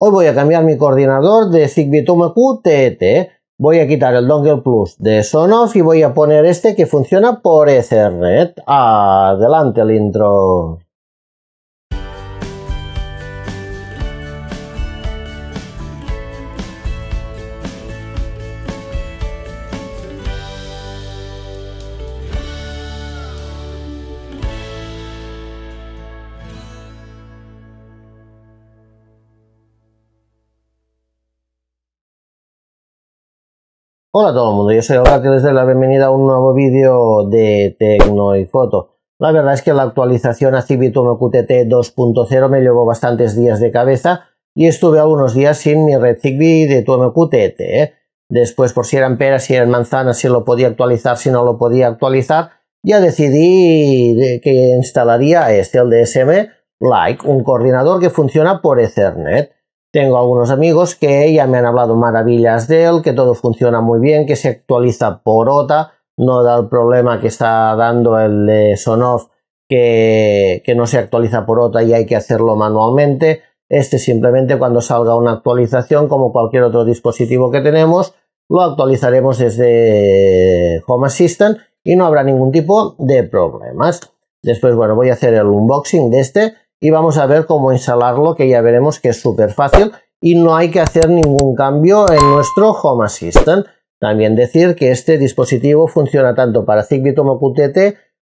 Hoy voy a cambiar mi coordinador de Zigbee QTT. ¿eh? Voy a quitar el Dongle Plus de Sonoff y voy a poner este que funciona por Ethernet. Adelante el intro. Hola a todo el mundo, yo soy Olga que les doy la bienvenida a un nuevo vídeo de Tecno y Foto. La verdad es que la actualización a Civitum QTT 2.0 me llevó bastantes días de cabeza y estuve algunos días sin mi red Zigbee de QTT. Después por si eran peras, si eran manzanas, si lo podía actualizar, si no lo podía actualizar, ya decidí que instalaría este, el DSM Like, un coordinador que funciona por Ethernet. Tengo algunos amigos que ya me han hablado maravillas de él, que todo funciona muy bien, que se actualiza por OTA, no da el problema que está dando el de Sonoff, que, que no se actualiza por OTA y hay que hacerlo manualmente. Este simplemente cuando salga una actualización, como cualquier otro dispositivo que tenemos, lo actualizaremos desde Home Assistant y no habrá ningún tipo de problemas. Después, bueno, voy a hacer el unboxing de este y vamos a ver cómo instalarlo que ya veremos que es súper fácil y no hay que hacer ningún cambio en nuestro Home Assistant. También decir que este dispositivo funciona tanto para Zigbee como QTT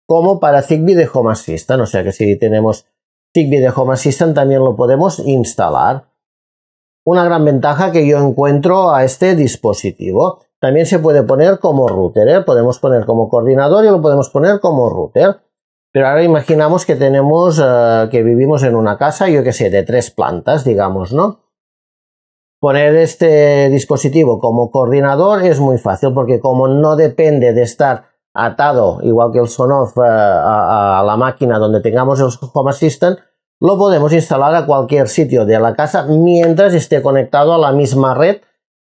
como para Zigbee de Home Assistant, o sea que si tenemos Zigbee de Home Assistant también lo podemos instalar. Una gran ventaja que yo encuentro a este dispositivo. También se puede poner como router, ¿eh? podemos poner como coordinador y lo podemos poner como router. Pero ahora imaginamos que tenemos, eh, que vivimos en una casa, yo qué sé, de tres plantas, digamos, ¿no? Poner este dispositivo como coordinador es muy fácil porque como no depende de estar atado, igual que el Sonoff, eh, a, la máquina donde tengamos el Home Assistant, lo podemos instalar a cualquier sitio de la casa mientras esté conectado a la misma red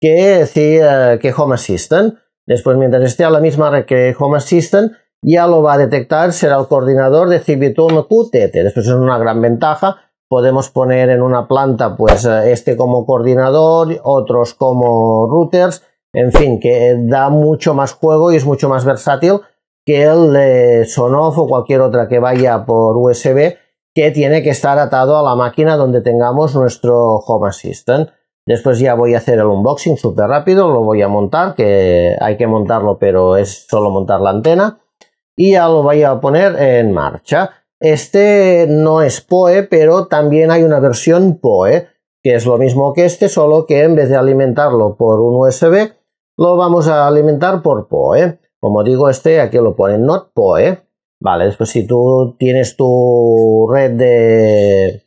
que, eh, que Home Assistant. Después, mientras esté a la misma red que Home Assistant, ya lo va a detectar, será el coordinador de cibitol QTT. Después es una gran ventaja. Podemos poner en una planta pues eh, este como coordinador, otros como routers, en fin, que eh, da mucho más juego y es mucho más versátil que el de Sonoff o cualquier otra que vaya por USB que tiene que estar atado a la máquina donde tengamos nuestro Home Assistant. Después ya voy a hacer el unboxing súper rápido, lo voy a montar, que hay que montarlo, pero es solo montar la antena y ya lo vaya a poner en marcha. Este no es POE, pero también hay una versión POE, que es lo mismo que este, solo que en vez de alimentarlo por un USB, lo vamos a alimentar por POE. Como digo, este aquí lo pone not POE. Vale, después si tú tienes tu red de,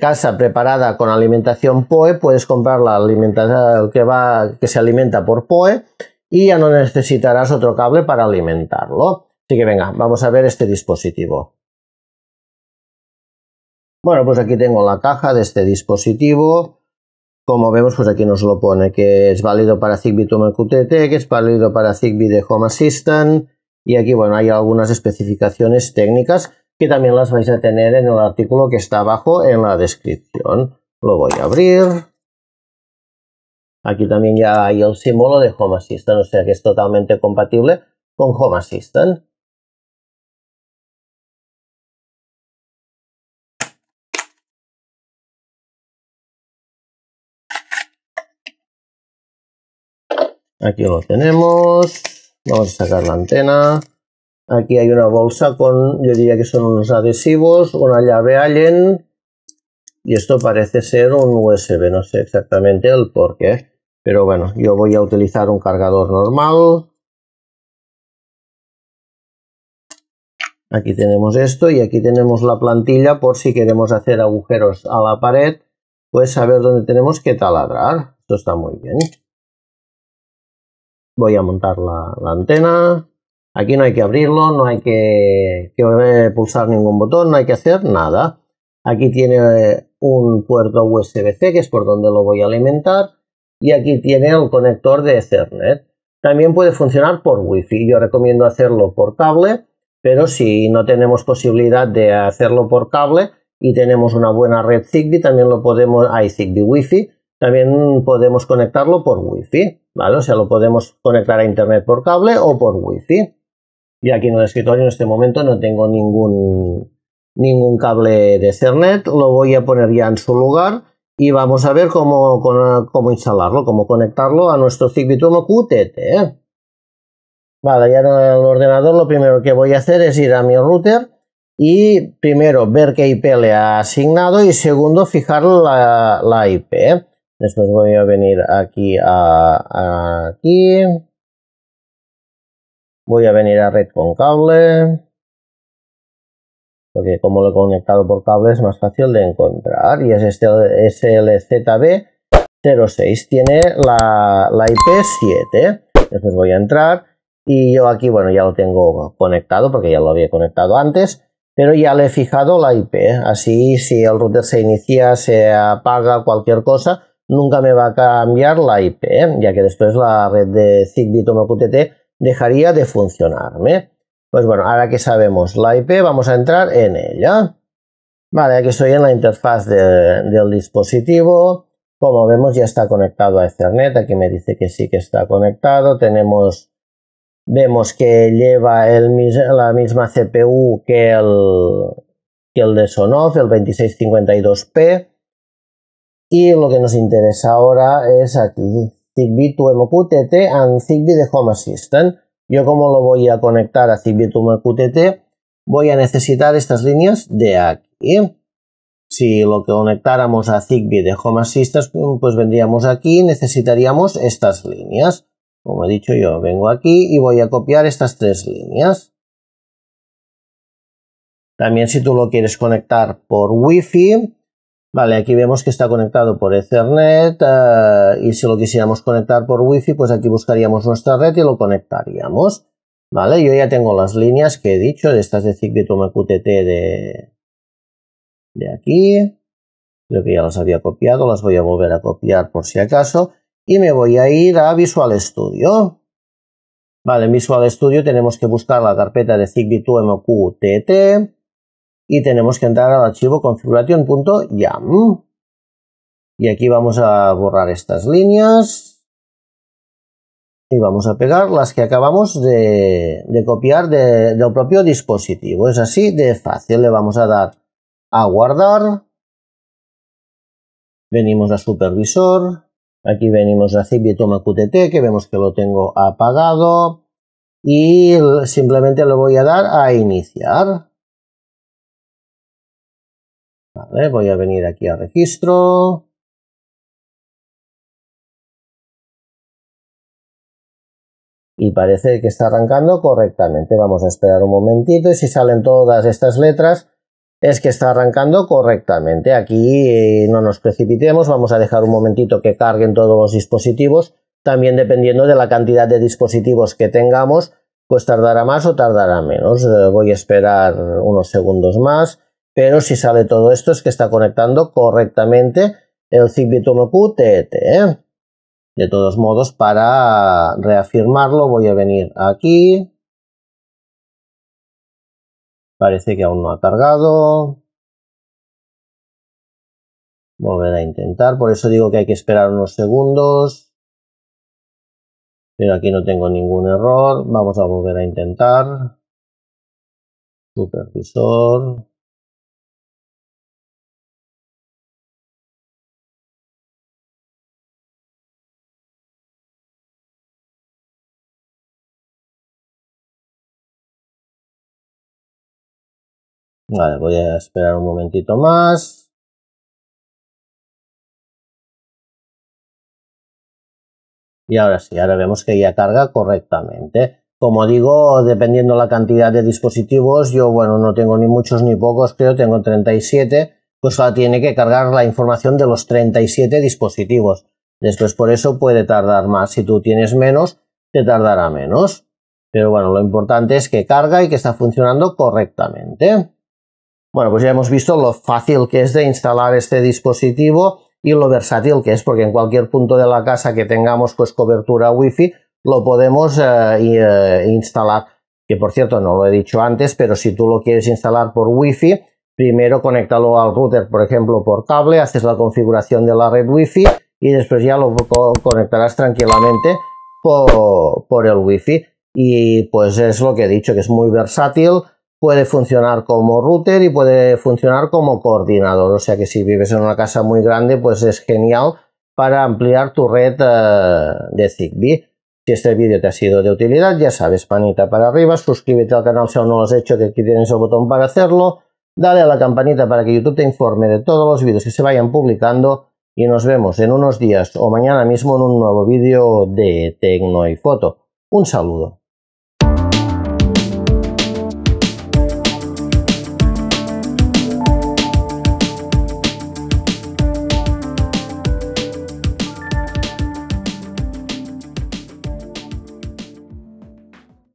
casa preparada con alimentación POE, puedes comprar la alimentación que, va, que se alimenta por POE y ya no necesitarás otro cable para alimentarlo. Así que venga, vamos a ver este dispositivo. Bueno, pues aquí tengo la caja de este dispositivo. Como vemos, pues aquí nos lo pone que es válido para Zigbee to que es válido para Zigbee de Home Assistant. Y aquí, bueno, hay algunas especificaciones técnicas que también las vais a tener en el artículo que está abajo en la descripción. Lo voy a abrir. Aquí también ya hay el símbolo de Home Assistant, o sea que es totalmente compatible con Home Assistant. Aquí lo tenemos. Vamos a sacar la antena. Aquí hay una bolsa con, yo diría que son unos adhesivos, una llave Allen. Y esto parece ser un USB, no sé exactamente el por qué. Pero bueno, yo voy a utilizar un cargador normal. Aquí tenemos esto y aquí tenemos la plantilla por si queremos hacer agujeros a la pared, pues saber dónde tenemos que taladrar. Esto está muy bien voy a montar la, antena. Aquí no hay que abrirlo, no hay que, pulsar ningún botón, no hay que hacer nada. Aquí tiene un puerto USB-C, que es por donde lo voy a alimentar. Y aquí tiene el conector de Ethernet. También puede funcionar por Wi-Fi. Yo recomiendo hacerlo por cable, pero si no tenemos posibilidad de hacerlo por cable y tenemos una buena red Zigbee, también lo podemos, hay Zigbee Wi-Fi, también podemos conectarlo por Wi-Fi. ¿vale? O sea, lo podemos conectar a internet por cable o por wifi. Y aquí en el escritorio en este momento no tengo ningún, ningún cable de Ethernet, lo voy a poner ya en su lugar y vamos a ver cómo, instalarlo, cómo conectarlo a nuestro Cibitumo QTT. ¿eh? Vale, ya en el ordenador lo primero que voy a hacer es ir a mi router y primero ver qué IP le ha asignado y segundo fijar la IP. ¿eh? Después voy a venir aquí a, aquí. Voy a venir a red con cable. Porque como lo he conectado por cable es más fácil de encontrar. Y es este SLZB06. Tiene la IP7. Después voy a entrar. Y yo aquí, bueno, ya lo tengo conectado porque ya lo había conectado antes pero ya le he fijado la IP. Así, si el router se inicia, se apaga cualquier cosa, nunca me va a cambiar la IP, ¿eh? ya que después la red de Zigbee Tomo QTT dejaría de funcionarme. Pues bueno, ahora que sabemos la IP, vamos a entrar en ella. Vale, aquí estoy en la interfaz del dispositivo. Como vemos, ya está conectado a Ethernet. Aquí me dice que sí que está conectado. Tenemos, vemos que lleva la misma CPU que el, que el de Sonoff, el 2652P. Y lo que nos interesa ahora es aquí, Zigbee 2 MQTT and Zigbee de Home Assistant. Yo como lo voy a conectar a Zigbee 2 MQTT, voy a necesitar estas líneas de aquí. Si lo que conectáramos a Zigbee de Home Assistant, pues vendríamos aquí necesitaríamos estas líneas. Como he dicho yo, vengo aquí y voy a copiar estas tres líneas. También si tú lo quieres conectar por Wi-Fi, Vale, aquí vemos que está conectado por Ethernet eh, y si lo quisiéramos conectar por Wi-Fi, pues aquí buscaríamos nuestra red y lo conectaríamos. Vale, yo ya tengo las líneas que he dicho, estas de Zigbee QTT de, de aquí. Creo que ya las había copiado, las voy a volver a copiar por si acaso. Y me voy a ir a Visual Studio. Vale, en Visual Studio tenemos que buscar la carpeta de Zigbee mqtt y tenemos que entrar al archivo configuration.yam. Y aquí vamos a borrar estas líneas y vamos a pegar las que acabamos de, copiar del propio dispositivo. Es así de fácil. Le vamos a dar a guardar. Venimos a supervisor. Aquí venimos a toma QTT, que vemos que lo tengo apagado. Y simplemente le voy a dar a iniciar voy a venir aquí a registro. Y parece que está arrancando correctamente. Vamos a esperar un momentito y si salen todas estas letras es que está arrancando correctamente. Aquí eh, no nos precipitemos, vamos a dejar un momentito que carguen todos los dispositivos. También dependiendo de la cantidad de dispositivos que tengamos, pues tardará más o tardará menos. Eh, voy a esperar unos segundos más pero si sale todo esto es que está conectando correctamente el Zigbee QTT, e ¿eh? De todos modos, para reafirmarlo voy a venir aquí. Parece que aún no ha cargado. Volver a intentar, por eso digo que hay que esperar unos segundos. Pero aquí no tengo ningún error. Vamos a volver a intentar. Supervisor. Vale, voy a esperar un momentito más. Y ahora sí, ahora vemos que ya carga correctamente. Como digo, dependiendo la cantidad de dispositivos, yo bueno, no tengo ni muchos ni pocos, pero tengo 37, pues ahora tiene que cargar la información de los 37 dispositivos. Después por eso puede tardar más. Si tú tienes menos, te tardará menos. Pero bueno, lo importante es que carga y que está funcionando correctamente. Bueno, pues ya hemos visto lo fácil que es de instalar este dispositivo y lo versátil que es, porque en cualquier punto de la casa que tengamos pues cobertura wifi lo podemos eh, eh, instalar. Que por cierto no lo he dicho antes, pero si tú lo quieres instalar por wifi, primero conéctalo al router, por ejemplo, por cable, haces la configuración de la red wifi y después ya lo conectarás tranquilamente por, por el wifi. Y pues es lo que he dicho, que es muy versátil puede funcionar como router y puede funcionar como coordinador. O sea que si vives en una casa muy grande, pues es genial para ampliar tu red eh, de Zigbee. Si este vídeo te ha sido de utilidad, ya sabes, panita para arriba, suscríbete al canal si aún no lo has hecho, que aquí tienes el botón para hacerlo, dale a la campanita para que YouTube te informe de todos los vídeos que se vayan publicando y nos vemos en unos días o mañana mismo en un nuevo vídeo de Tecno y Foto. Un saludo.